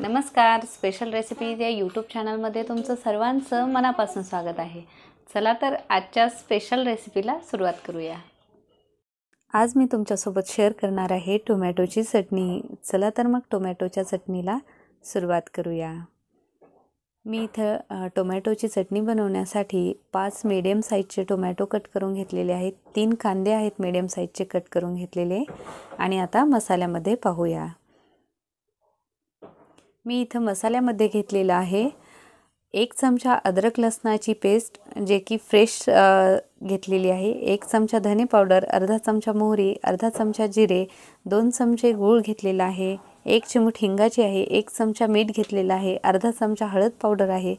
नमस्कार special recipes या YouTube चॅनलमध्ये तुमचं सर्वांचं मनापासून स्वागत आहे चला तर आजच्या स्पेशल रेसिपीला सुरुवात करूया आज मी तुमच्यासोबत शेअर करणार आहे टोमॅटोची चटणी चला तर मग टोमॅटोच्या चटणीला सुरुवात करूया मी इथं टोमॅटोची चटणी बनवण्यासाठी पाच मीडियम साईजचे टोमॅटो कट करून घेतलेले आहेत तीन कांदे आहेत मीडियम साईजचे कट करून घेतलेले आणि आता मसाल्यामध्ये पाहूया मी इथं मसाल्यामध्ये घेतलेलं आहे एक चमचा अद्रक लसणाची पेस्ट जे की फ्रेश घेतलेली आहे एक चमचा धने पावडर अर्धा चमचा मोहरी अर्धा चमचा जिरे दोन चमचे गूळ घेतलेला आहे एक चिमूट हिंगाची आहे एक चमचा मीठ घेतलेला आहे अर्धा चमचा हळद पावडर आहे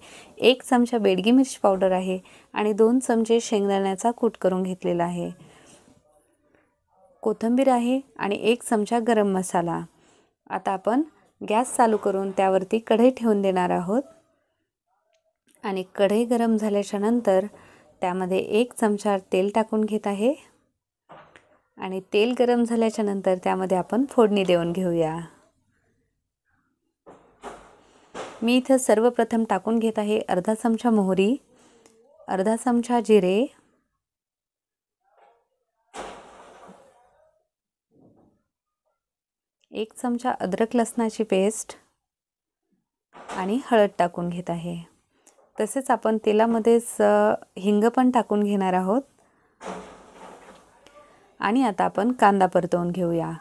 एक चमचा बेडगी मिरची पावडर आहे आणि दोन चमचे शेंगदाण्याचा कूट करून घेतलेला आहे कोथिंबीर आहे आणि एक चमचा गरम मसाला आता आपण गॅस चालू करून त्यावरती कढई ठेवून देणार आहोत आणि कढई गरम झाल्याच्या नंतर त्यामध्ये एक चमचा तेल टाकून घेत आहे आणि तेल गरम झाल्याच्या नंतर त्यामध्ये आपण फोडणी देऊन घेऊया मी इथं सर्वप्रथम टाकून घेत आहे अर्धा चमचा मोहरी अर्धा चमचा जिरे एक चमचा अद्रक लसणाची पेस्ट आणि हळद टाकून घेत आहे तसेच आपण तेलामध्येच हिंग पण टाकून घेणार आहोत आणि आता आपण कांदा परतवून घेऊया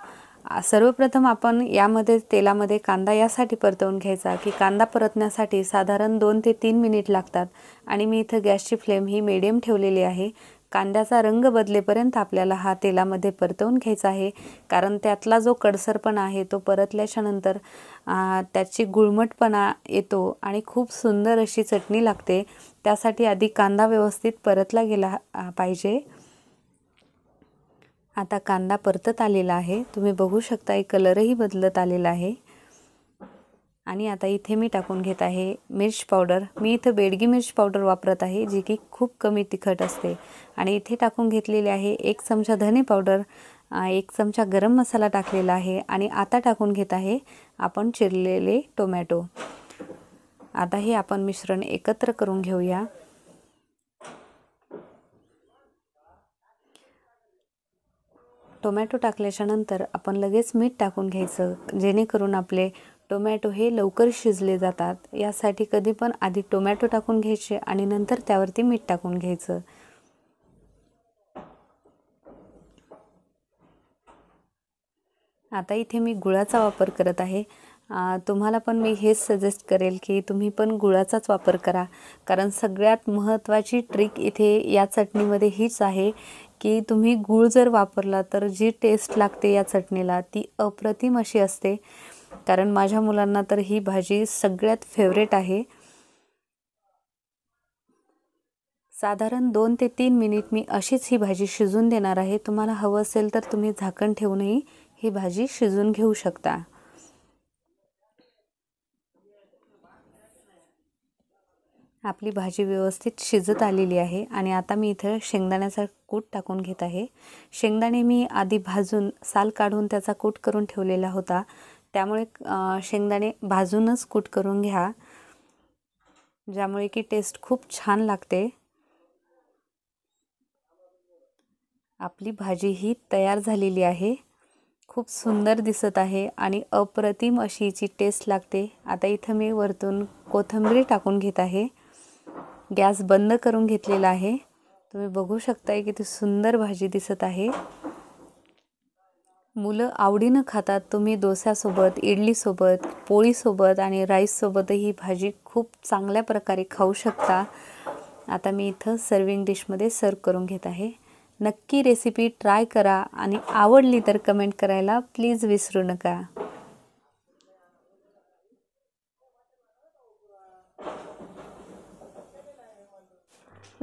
सर्वप्रथम आपण यामध्ये तेलामध्ये कांदा यासाठी परतवून घ्यायचा की कांदा परतण्यासाठी साधारण दोन ते तीन मिनिट लागतात आणि मी इथं गॅसची फ्लेम ही मिडियम ठेवलेली आहे कांद्याचा रंग बदलेपर्यंत आपल्याला हा तेलामध्ये परतवून घ्यायचा आहे कारण त्यातला जो कडसरपणा आहे तो परतल्याच्यानंतर त्याची गुळमटपणा येतो आणि खूप सुंदर अशी चटणी लागते त्यासाठी आधी कांदा व्यवस्थित परतला गेला पाहिजे आता कांदा परतत आलेला आहे तुम्ही बघू शकता कलरही बदलत आलेला आहे आणि आता इथे मी टाकून घेत आहे मिर्च पावडर मी इथं बेडगी मिर्च पावडर वापरत आहे जी की खूप कमी तिखट असते आणि इथे टाकून घेतलेली आहे एक चमचा धने पावडर एक चमचा गरम मसाला टाकलेला आहे आणि आता टाकून घेत आहे आपण चिरलेले टोमॅटो आता हे आपण मिश्रण एकत्र करून घेऊया टोमॅटो टाकल्याच्यानंतर आपण लगेच मीठ टाकून घ्यायचं जेणेकरून आपले टोमॅटो हे लवकर शिजले जातात यासाठी कधी पण आधी टोमॅटो टाकून घ्यायचे आणि नंतर त्यावरती मीठ टाकून घ्यायचं आता इथे मी गुळाचा वापर करत आहे तुम्हाला पण मी हेच सजेस्ट करेल की तुम्ही पण गुळाचाच वापर करा कारण सगळ्यात महत्त्वाची ट्रिक इथे या चटणीमध्ये हीच आहे की तुम्ही गुळ जर वापरला तर जी टेस्ट लागते या चटणीला ती अप्रतिम अशी असते कारण माझ्या मुलांना तर ही भाजी सगळ्यात फेवरेट आहे साधारण दोन ते तीन मिनिट मी अशीच ही भाजी शिजून देणार आहे तुम्हाला हवं असेल तर तुम्ही झाकण ठेवूनही ही भाजी शिजून घेऊ शकता आपली भाजी व्यवस्थित शिजत आलेली आहे आणि आता मी इथं शेंगदाण्याचा कूट टाकून घेत आहे शेंगदाणे मी आधी भाजून साल काढून त्याचा कूट करून ठेवलेला होता त्यामुळे शेंगदाणे भाजूनच कूट करून घ्या ज्यामुळे की टेस्ट खूप छान लागते आपली भाजी ही तयार झालेली आहे खूप सुंदर दिसत आहे आणि अप्रतिम अशी हिची टेस्ट लागते आता इथं मी वरतून कोथंबीर टाकून घेत आहे गॅस बंद करून घेतलेला आहे तुम्ही बघू शकताय किती सुंदर भाजी दिसत आहे मुलं आवडीनं खातात तुम्ही डोस्यासोबत इडलीसोबत पोळीसोबत आणि राईससोबत ही भाजी खूप चांगल्या प्रकारे खाऊ शकता आता मी इथं सर्विंग डिशमध्ये सर्व करून घेत आहे नक्की रेसिपी ट्राय करा आणि आवडली तर कमेंट करायला प्लीज विसरू नका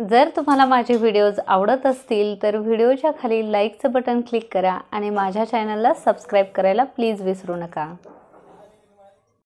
जर तुम्हाला माझे व्हिडिओज आवडत असतील तर व्हिडिओच्या खाली लाईकचं बटन क्लिक करा आणि माझ्या चॅनलला सबस्क्राईब करायला प्लीज विसरू नका